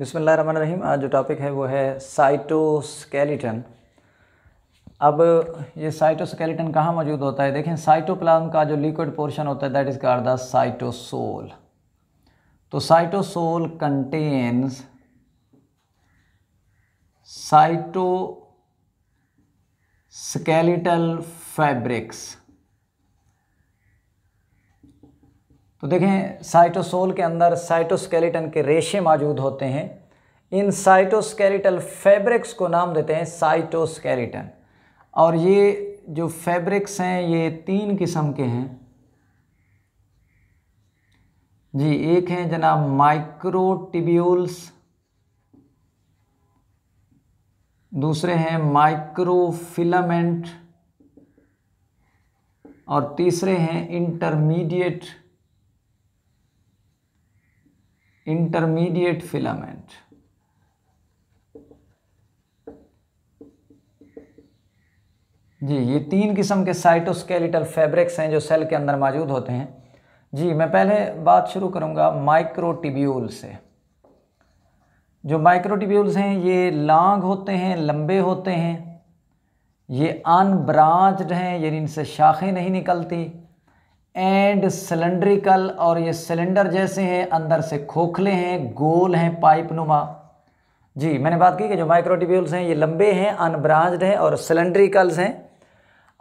रहीम आज जो टॉपिक है वो है साइटोस्केलेटन अब ये साइटोस्केलेटन कहाँ मौजूद होता है देखें साइटोप्लाज्म का जो लिक्विड पोर्शन होता है that is called the cytosol तो साइटोसोल कंटेन्स साइटोस्केलेटल फैब्रिक्स तो देखें साइटोसोल के अंदर साइटोस्केलेटन के रेशे मौजूद होते हैं इन साइटोस्केलेटल फैब्रिक्स को नाम देते हैं साइटोस्केलेटन और ये जो फैब्रिक्स हैं ये तीन किस्म के हैं जी एक हैं जनाब माइक्रोटिब्यूल्स दूसरे हैं माइक्रोफिलामेंट और तीसरे हैं इंटरमीडिएट इंटरमीडिएट फिलामेंट जी ये तीन किस्म के साइटोस्केलेटल फैब्रिक्स हैं जो सेल के अंदर मौजूद होते हैं जी मैं पहले बात शुरू करूंगा माइक्रोटिब्यूल से जो माइक्रोटिब्यूल्स हैं ये लॉन्ग होते हैं लंबे होते हैं ये अनब्रांच्ड हैं यानी इनसे शाखें नहीं निकलती एंड सिलेंड्रिकल और ये सिलेंडर जैसे हैं अंदर से खोखले हैं गोल हैं पाइप नुमा जी मैंने बात की कि जो माइक्रोटिब्यूल्स हैं ये लंबे हैं अनब्रांच्ड हैं और सिलेंड्रिकल्स हैं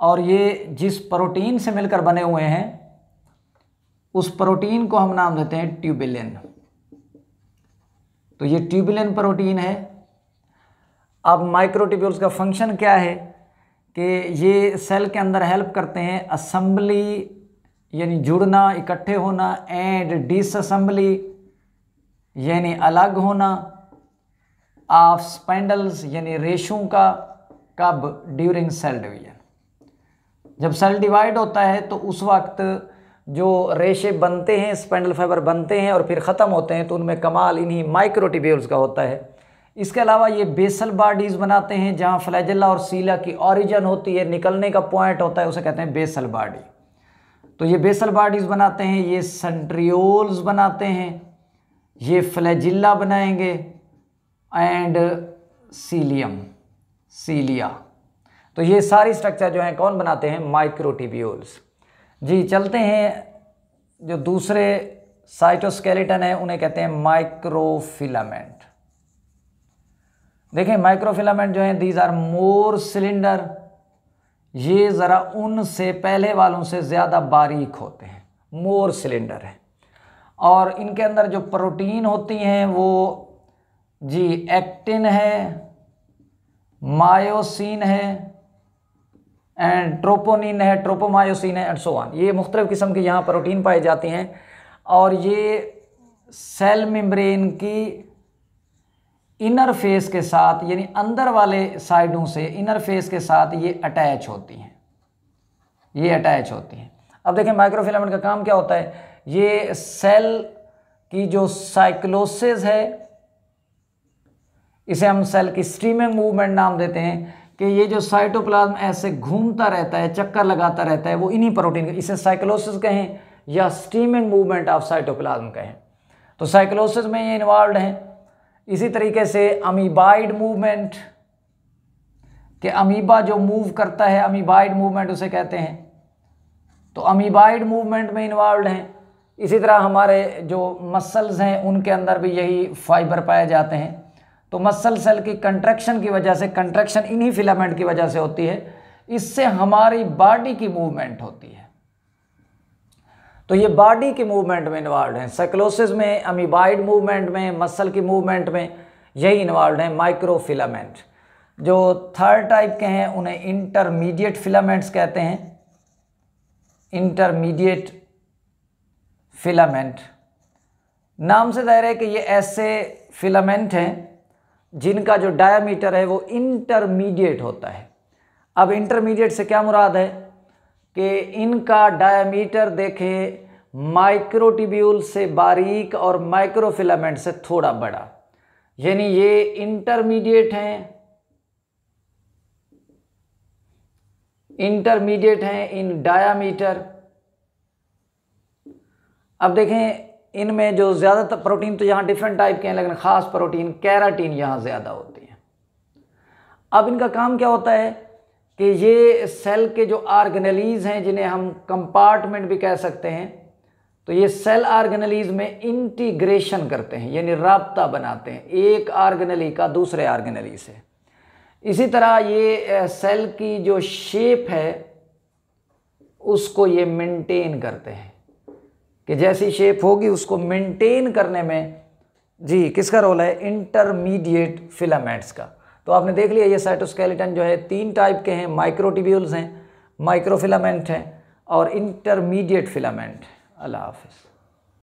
और ये जिस प्रोटीन से मिलकर बने हुए हैं उस प्रोटीन को हम नाम देते हैं ट्यूबिलिन तो ये ट्यूबिलिन प्रोटीन है अब माइक्रोटिब्यूल्स का फंक्शन क्या है कि ये सेल के अंदर हेल्प करते हैं असम्बली यानी जुड़ना इकट्ठे होना एंड डिसअसम्बली यानी अलग होना ऑफ स्पेंडल्स यानी रेशों का कब ड्यूरिंग सेल डिवीजन जब सेल डिवाइड होता है तो उस वक्त जो रेशे बनते हैं स्पेंडल फाइबर बनते हैं और फिर ख़त्म होते हैं तो उनमें कमाल इन्हीं माइक्रोटिब्यूल्स का होता है इसके अलावा ये बेसल बॉडीज़ बनाते हैं जहाँ फ्लैजिला और सीला की ओरिजन होती है निकलने का पॉइंट होता है उसे कहते हैं बेसल बॉडी तो ये बेसल बॉडीज़ बनाते हैं ये सेंट्रियोल्स बनाते हैं ये फ्लैजिल्ला बनाएंगे एंड सीलियम सीलिया तो ये सारी स्ट्रक्चर जो हैं कौन बनाते हैं माइक्रोटिब्यूल्स जी चलते हैं जो दूसरे साइटोस्केलेटन है उन्हें कहते हैं माइक्रोफिलामेंट देखें माइक्रोफिलामेंट जो है दीज आर मोर सिलेंडर ये ज़रा उनसे पहले वालों से ज़्यादा बारीक होते हैं मोर सिलेंडर हैं और इनके अंदर जो प्रोटीन होती हैं वो जी एक्टिन है मायोसिन है एंड ट्रोपोनिन है ट्रोपोमायोसिन है एंड सो वन ये मुख्तलिफ़ किस्म के यहाँ प्रोटीन पाए जाते हैं और ये सेल मेम्ब्रेन की इनर फेस के साथ यानी अंदर वाले साइडों से इनर फेस के साथ ये अटैच होती हैं ये अटैच होती हैं अब देखें माइक्रोफिलामेंट का काम क्या होता है ये सेल की जो साइक्लोसिस है इसे हम सेल की स्ट्रीमिंग मूवमेंट नाम देते हैं कि ये जो साइटोप्लाज्म ऐसे घूमता रहता है चक्कर लगाता रहता है वो इन्हीं प्रोटीन इसे साइक्लोसिस कहें या स्टीमिंग मूवमेंट ऑफ साइटोप्लाज्म कहें तो साइक्लोसिस में ये इन्वॉल्व हैं इसी तरीके से अमीबाइड मूवमेंट के अमीबा जो मूव करता है अमीबाइड मूवमेंट उसे कहते हैं तो अमीबाइड मूवमेंट में इन्वॉल्व हैं इसी तरह हमारे जो मसल्स हैं उनके अंदर भी यही फाइबर पाए जाते हैं तो मसल सेल की कंट्रैक्शन की वजह से कंट्रैक्शन इन्हीं फिलामेंट की वजह से होती है इससे हमारी बॉडी की मूवमेंट होती है तो ये बॉडी के मूवमेंट में इन्वॉल्व हैं साइक्लोसिस में अमीबाइड मूवमेंट में मसल की मूवमेंट में यही इन्वॉल्व हैं माइक्रोफिलामेंट जो थर्ड टाइप के हैं उन्हें इंटरमीडिएट फिलामेंट्स कहते हैं इंटरमीडिएट फिलामेंट नाम से जाहिर है कि ये ऐसे फिलामेंट हैं जिनका जो डायमीटर है वो इंटरमीडिएट होता है अब इंटरमीडिएट से क्या मुराद है कि इनका डायामीटर देखें माइक्रोटिब्यूल से बारीक और माइक्रोफिलामेंट से थोड़ा बड़ा यानी ये इंटरमीडिएट हैं इंटरमीडिएट हैं इन डायामीटर अब देखें इनमें जो ज़्यादातर प्रोटीन तो यहाँ डिफरेंट टाइप के हैं लेकिन ख़ास प्रोटीन कैराटीन यहां ज़्यादा होती है अब इनका काम क्या होता है कि ये सेल के जो आर्गनलीज हैं जिन्हें हम कंपार्टमेंट भी कह सकते हैं तो ये सेल आर्गेनलीज में इंटीग्रेशन करते हैं यानी रबता बनाते हैं एक आर्गेनली का दूसरे आर्गेनली से इसी तरह ये सेल की जो शेप है उसको ये मेंटेन करते हैं कि जैसी शेप होगी उसको मेंटेन करने में जी किसका रोल है इंटरमीडिएट फिलामेंट्स का तो आपने देख लिया ये साइटोस्केलेटन जो है तीन टाइप के हैं माइक्रोटिब्यूल्स हैं माइक्रोफिलामेंट हैं और इंटरमीडिएट फिलामेंट है अल्लाह हाफिज़